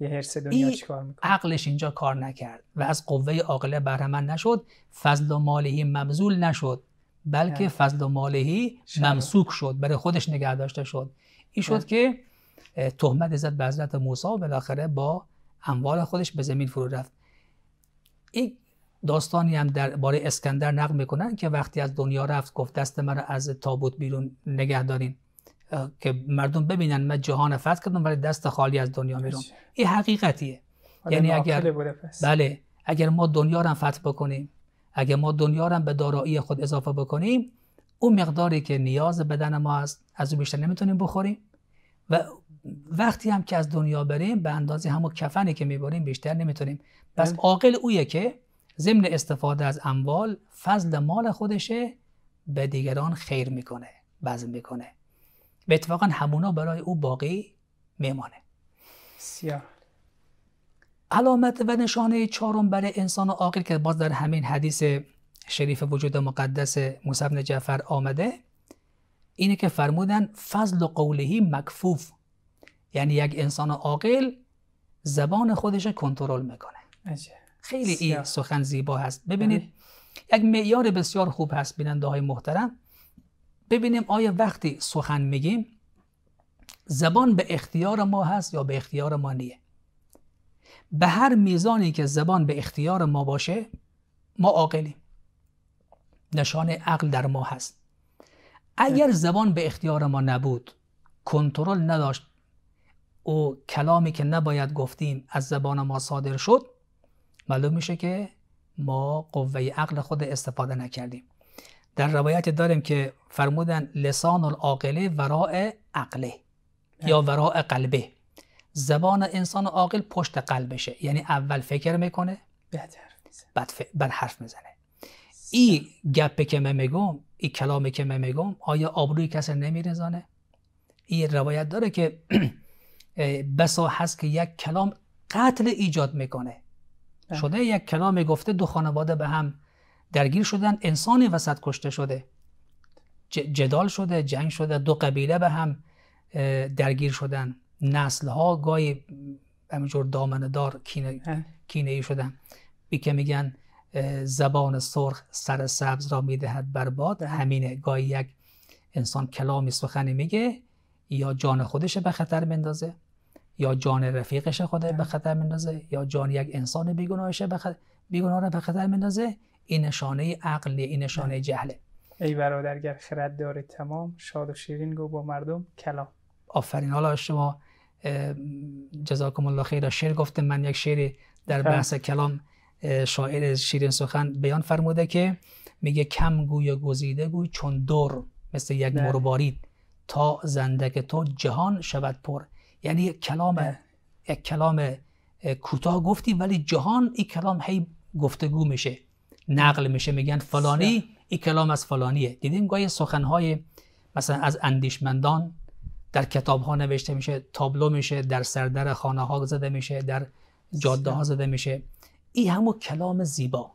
یه دنیا چیکار میکنه عقلش اینجا کار نکرد و از قوه عاقله من نشد فضل و مالهی مبذول نشد بلکه فضل و مالهی ممسوک شد برای خودش نگه داشته شد این شد که تهمت زد به حضرت موسی و بالاخره با اموال خودش به زمین فرو رفت این داستانی هم در باره اسکندر نقل میکنن که وقتی از دنیا رفت گفت دست رو از تابوت بیرون نگه دارین که مردم ببینن من جهان فتح کردم ولی دست خالی از دنیا میرم این حقیقتیه آره، یعنی اگر بله اگر ما دنیا رو فتح بکنیم اگر ما دنیا رو به دارایی خود اضافه بکنیم اون مقداری که نیاز بدن ما است از بیشتر نمیتونیم بخوریم و وقتی هم که از دنیا بریم به اندازه همون کفنی که میبریم بیشتر نمیتونیم پس بله. عاقل اویه که ضمن استفاده از اموال فضل مال خودشه به دیگران خیر میکنه بزن میکنه و اتفاقا همونا برای او باقی میمانه سیاه علامت و نشانه چهارم برای انسان عاقل که باز در همین حدیث شریف وجود مقدس موسی جفر جعفر آمده اینه که فرمودن فضل قولهی مکفوف یعنی یک انسان عاقل زبان خودش کنترل میکنه خیلی این سخن زیبا هست ببینید آره. یک معیار بسیار خوب هست بیننده های محترم ببینیم آیا وقتی سخن میگیم زبان به اختیار ما هست یا به اختیار ما نیه به هر میزانی که زبان به اختیار ما باشه ما عاقلیم نشان عقل در ما هست اگر بله. زبان به اختیار ما نبود کنترل نداشت او کلامی که نباید گفتیم از زبان ما صادر شد معلوم میشه که ما قوه عقل خود استفاده نکردیم در روایت داریم که فرمودن لسان العاقله وراء عقله یا وراء قلبه زبان انسان عاقل پشت قلبشه یعنی اول فکر میکنه بعد حرف حرف میزنه این گپه که من میگم این کلامی که من میگم آیا آبروی کسی نمیرزانه این روایت داره که *clears throat* بسا هست که یک کلام قتل ایجاد میکنه بله. شده یک کلام گفته دو خانواده به هم درگیر شدن انسان وسط کشته شده جدال شده جنگ شده دو قبیله به هم درگیر شدن نسل ها گاهی همینجور دامن دار کینه, بله. ای شدن بی که میگن زبان سرخ سر سبز را میدهد برباد بله. همینه گاهی یک انسان کلامی سخنی میگه یا جان خودش به خطر بندازه یا جان رفیقش خود به خطر میندازه یا جان یک انسان بیگناهش به بیگناه را به خطر میندازه این نشانه عقلی این نشانه جهله ای برادر گر خرد داره تمام شاد و شیرین گو با مردم کلام آفرین حالا شما جزاکم الله خیر شعر گفته من یک شعری در خب. بحث کلام شاعر شیرین سخن بیان فرموده که میگه کم گوی گزیده گوی چون دور مثل یک مروارید تا زندگی تو جهان شود پر یعنی یک کلام یک کلام کوتاه گفتی ولی جهان این کلام هی گفتگو میشه نقل میشه میگن فلانی این کلام از فلانیه دیدیم گاهی سخنهای مثلا از اندیشمندان در کتاب ها نوشته میشه تابلو میشه در سردر خانه ها زده میشه در جاده ها زده میشه این همو کلام زیبا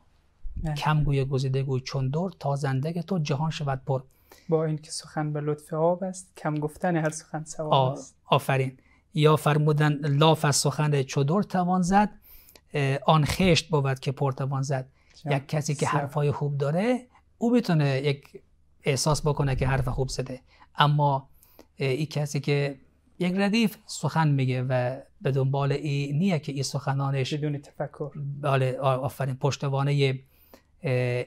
کم گوی گزیده گوی چون دور تا تو جهان شود پر با اینکه سخن به لطف آب است کم گفتن هر سخن سوال است آفرین یا فرمودن لاف از سخن چدور توان زد آن خشت بود که پر توان زد یک کسی که حرفای خوب داره او میتونه یک احساس بکنه که حرف خوب زده اما این کسی که یک ردیف سخن میگه و به دنبال این نیه که این سخنانش بدون تفکر بله آفرین پشتوانه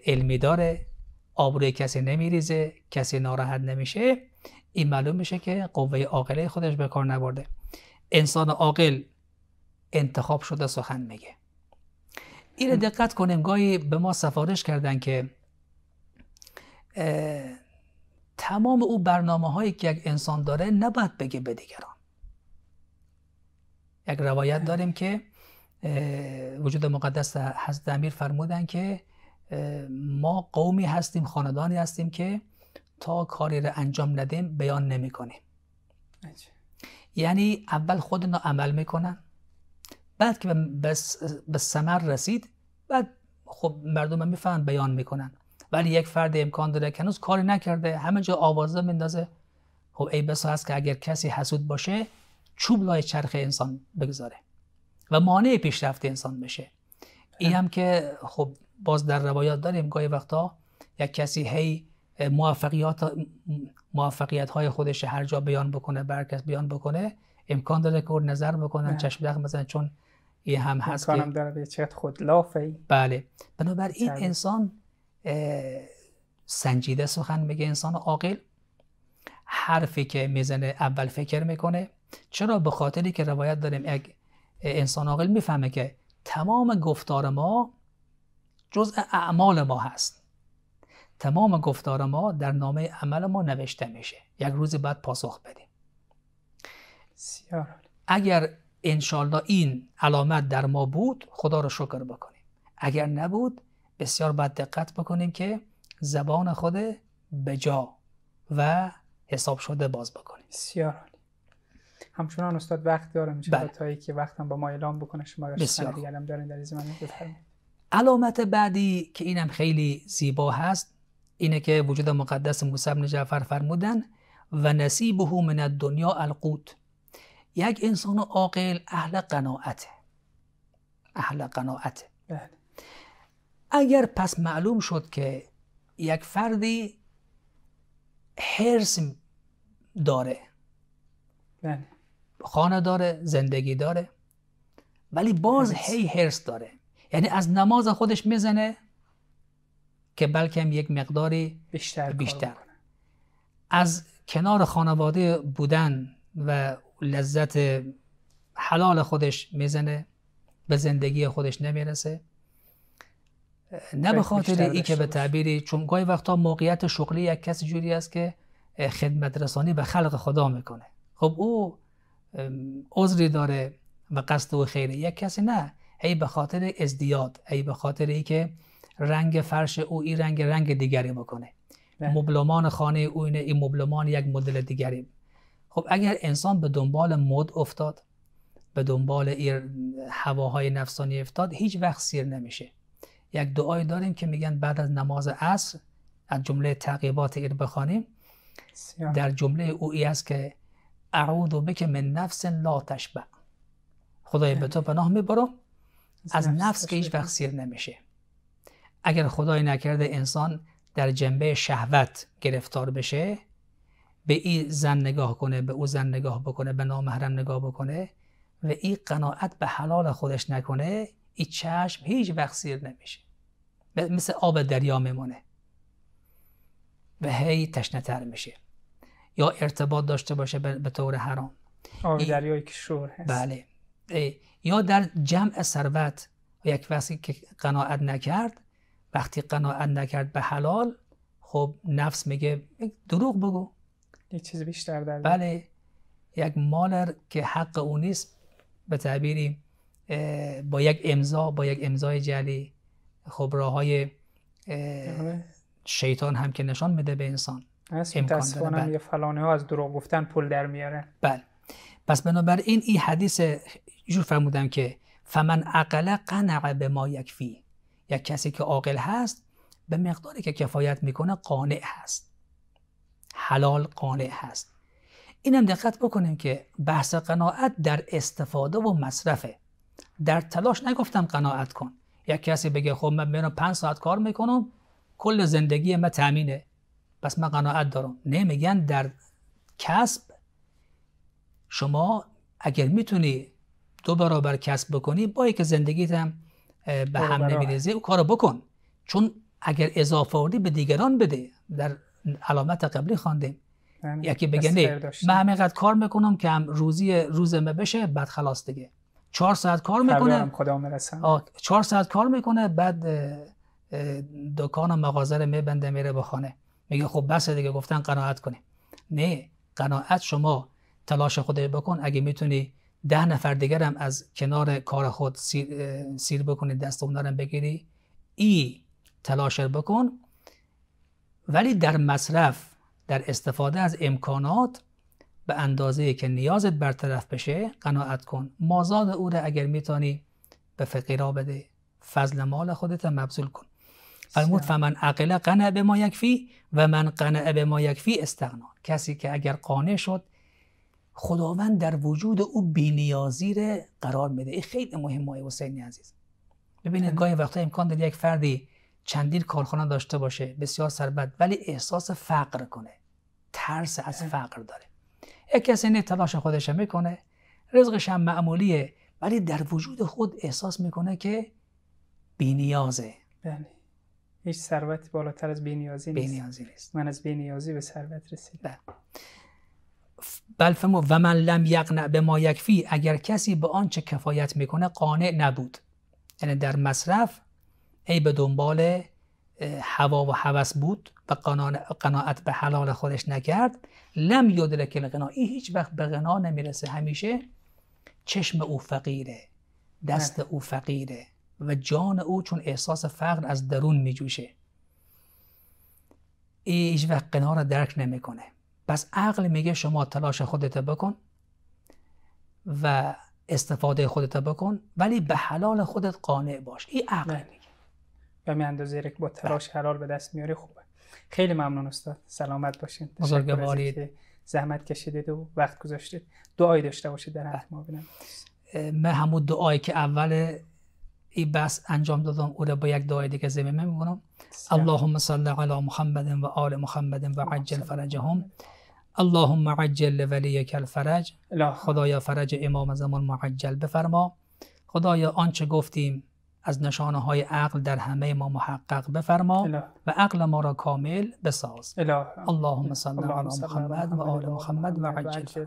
علمی داره آبروی کسی نمیریزه کسی ناراحت نمیشه این معلوم میشه که قوه عاقله خودش به کار نبرده انسان عاقل انتخاب شده سخن میگه این دقت کنیم گاهی به ما سفارش کردن که تمام او برنامه هایی که یک انسان داره نباید بگه به دیگران یک روایت داریم که وجود مقدس حضرت امیر فرمودن که ما قومی هستیم خاندانی هستیم که تا کاری رو انجام ندیم بیان نمیکنیم یعنی اول رو عمل میکنن بعد که به سمر رسید بعد خب مردم میفهمن بیان میکنن ولی یک فرد امکان داره که هنوز کاری نکرده همه جا آوازه میندازه خب ای بسا هست که اگر کسی حسود باشه چوب لای چرخ انسان بگذاره و مانع پیشرفت انسان بشه این هم که خب باز در روایات داریم گاهی وقتا یک کسی هی موفقیت موفقیت های خودش هر جا بیان بکنه برکس بیان بکنه امکان داره که نظر بکنن بله. چشم دخ مثلا چون یه هم هست که داره به خود لافه بله بنابراین این انسان سنجیده سخن میگه انسان عاقل حرفی که میزنه اول فکر میکنه چرا به خاطری که روایت داریم اگه انسان عاقل میفهمه که تمام گفتار ما جزء اعمال ما هست تمام گفتار ما در نامه عمل ما نوشته میشه یک روز بعد پاسخ بدیم اگر انشالله این علامت در ما بود خدا رو شکر بکنیم اگر نبود بسیار بد دقت بکنیم که زبان خود جا و حساب شده باز بکنیم بسیار همچنان استاد وقت دارم چرا بله. تا که وقتم با ما اعلام بکنه شما دیگه دارین در علامت بعدی که اینم خیلی زیبا هست اینه که وجود مقدس موسی بن جعفر فرمودن و نصیبه من الدنیا القوت یک انسان عاقل اهل قناعته اهل قناعته بله. اگر پس معلوم شد که یک فردی حرس داره بله. خانه داره زندگی داره ولی باز هی حرس داره یعنی از نماز خودش میزنه که بلکه هم یک مقداری بیشتر, بیشتر. از کنار خانواده بودن و لذت حلال خودش میزنه به زندگی خودش نمیرسه نه به خاطر ای که به تعبیری چون گاهی وقتا موقعیت شغلی یک کسی جوری است که خدمت رسانی به خلق خدا میکنه خب او عذری داره و قصد و خیره یک کسی نه ای به خاطر ازدیاد ای به خاطر ای که رنگ فرش او این رنگ رنگ دیگری بکنه بله. مبلمان خانه او اینه این مبلمان یک مدل دیگری خب اگر انسان به دنبال مد افتاد به دنبال این هواهای نفسانی افتاد هیچ وقت سیر نمیشه یک دعایی داریم که میگن بعد از نماز عصر از جمله تعقیبات ایر بخوانیم در جمله او ای است که اعوذ بک من نفس لا تشبع خدای به تو بله. پناه میبرم از نفس که هیچ وقت سیر نمیشه اگر خدای نکرده انسان در جنبه شهوت گرفتار بشه به این زن نگاه کنه به او زن نگاه بکنه به نامحرم نگاه بکنه و این قناعت به حلال خودش نکنه این چشم هیچ وقت سیر نمیشه مثل آب دریا میمونه و هی تشنتر میشه یا ارتباط داشته باشه به طور حرام آب دریایی که شور هست بله یا در جمع ثروت یک وقتی که قناعت نکرد وقتی قناعت نکرد به حلال خب نفس میگه دروغ بگو یک چیز بیشتر داره بله یک مالر که حق او نیست به تعبیری با یک امضا با یک امضای جلی خب راه بله. شیطان هم که نشان میده به انسان امکان یه فلانه ها از دروغ گفتن پول در میاره بله پس بنابراین این حدیث جور فرمودم که فمن عقل قنع به ما فی یک کسی که عاقل هست به مقداری که کفایت میکنه قانع هست حلال قانع هست اینم دقت بکنیم که بحث قناعت در استفاده و مصرفه در تلاش نگفتم قناعت کن یک کسی بگه خب من میرم پنج ساعت کار میکنم کل زندگی من تامینه پس من قناعت دارم نمیگن در کسب شما اگر میتونی دو برابر کسب بکنی با که زندگیت هم به هم نمیریزه اون کارو بکن چون اگر اضافه آوردی به دیگران بده در علامت قبلی خواندیم یکی بگه نه من همینقدر کار میکنم که هم روزی روزمه بشه بعد خلاص دیگه چهار ساعت کار میکنه چهار ساعت کار میکنه بعد دکان و مغازه رو میبنده میره به خانه میگه خب بس دیگه گفتن قناعت کنیم نه قناعت شما تلاش خود بکن اگه میتونی ده نفر دیگر هم از کنار کار خود سیر, سیر بکنی دست اونا بگیری ای تلاشر بکن ولی در مصرف در استفاده از امکانات به اندازه که نیازت برطرف بشه قناعت کن مازاد او را اگر میتانی به فقیرا بده فضل مال خودت مبذول کن فرمود فمن عقل قنع به ما یکفی و من قنع به ما یکفی استغنا کسی که اگر قانع شد خداوند در وجود او بینیازی را قرار میده این خیلی مهم های حسین عزیز ببینید گاهی وقتا امکان داره یک فردی چندین کارخانه داشته باشه بسیار ثروت ولی احساس فقر کنه ترس از فقر داره یک کسی نه تلاش خودش میکنه رزقش هم معمولیه ولی در وجود خود احساس میکنه که بینیازه بله هیچ ثروتی بالاتر از بینیازی نیست بینیازی نیست من از بینیازی به ثروت رسیدم بله. بل و من لم یقنع به ما یکفی اگر کسی به آنچه کفایت میکنه قانع نبود یعنی در مصرف ای به دنبال هوا و هوس بود و قناعت به حلال خودش نکرد لم یدرک الغنا این هیچ وقت به غنا نمیرسه همیشه چشم او فقیره دست او فقیره و جان او چون احساس فقر از درون میجوشه هیچ وقت غنا را درک نمیکنه پس عقل میگه شما تلاش خودت بکن و استفاده خودت بکن ولی به حلال خودت قانع باش این عقل میگه به می اندازه با بله. تلاش حلال به دست میاری خوبه خیلی ممنون استاد سلامت باشین بزرگواری زحمت کشیدید و وقت گذاشتید دعای داشته باشید در حد ما بینم من همون دعایی که اول این بس انجام دادم او رو با یک دعای دیگه زمین میمونم اللهم صل علی محمد و آل محمد و عجل فرجهم اللهم عجل کل الفرج خدایا فرج امام زمان معجل بفرما خدایا آنچه گفتیم از نشانه های عقل در همه ما محقق بفرما و عقل ما را کامل بساز اللهم صل علی محمد و آل محمد و عجل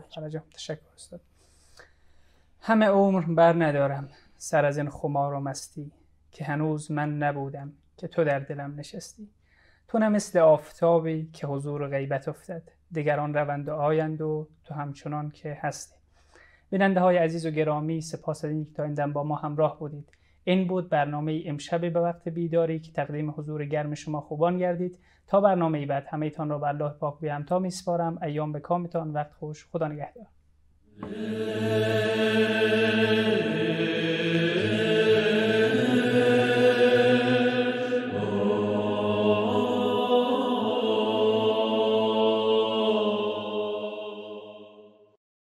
همه عمر بر ندارم سر از این خمار و مستی که هنوز من نبودم که تو در دلم نشستی تو نه مثل آفتابی که حضور و غیبت افتد دیگران رونده آیند و تو همچنان که هستی بیننده های عزیز و گرامی سپاس از اینکه تا این با ما همراه بودید این بود برنامه امشب به وقت بیداری که تقدیم حضور گرم شما خوبان گردید تا برنامه بعد تان را به الله پاک بیام تا میسپارم ایام به کامتان وقت خوش خدا نگهدار